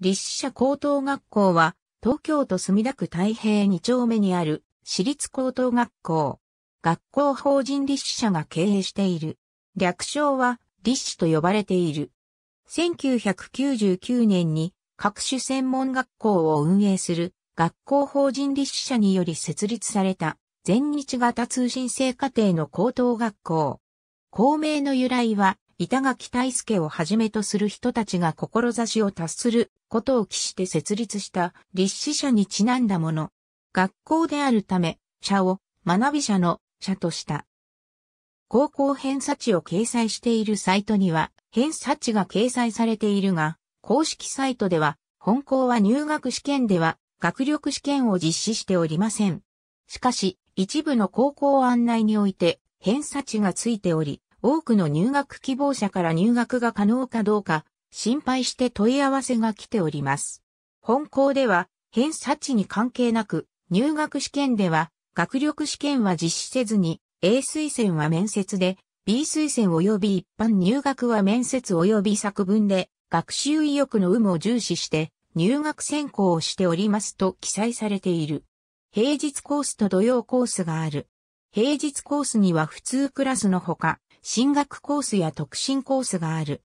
立志社高等学校は、東京都墨田区太平2丁目にある私立高等学校。学校法人立志社が経営している。略称は立志と呼ばれている。1999年に各種専門学校を運営する学校法人立志社により設立された全日型通信制課程の高等学校。校名の由来は板垣大助をはじめとする人たちが志を達することを期して設立した立志社にちなんだもの。学校であるため、社を学び社の社とした。高校偏差値を掲載しているサイトには偏差値が掲載されているが、公式サイトでは本校は入学試験では学力試験を実施しておりません。しかし、一部の高校案内において偏差値がついており、多くの入学希望者から入学が可能かどうか心配して問い合わせが来ております。本校では偏差値に関係なく入学試験では学力試験は実施せずに A 推薦は面接で B 推薦及び一般入学は面接及び作文で学習意欲の有無を重視して入学選考をしておりますと記載されている。平日コースと土曜コースがある。平日コースには普通クラスのほか、進学コースや特進コースがある。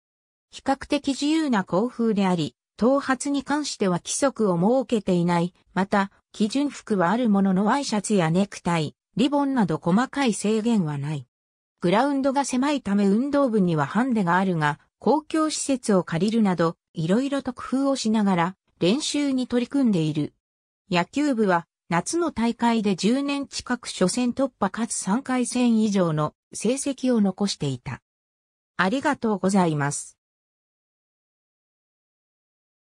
比較的自由な校風であり、頭髪に関しては規則を設けていない。また、基準服はあるもののワイシャツやネクタイ、リボンなど細かい制限はない。グラウンドが狭いため運動部にはハンデがあるが、公共施設を借りるなど、いろいろと工夫をしながら練習に取り組んでいる。野球部は夏の大会で10年近く初戦突破かつ3回戦以上の成績を残していた。ありがとうございます。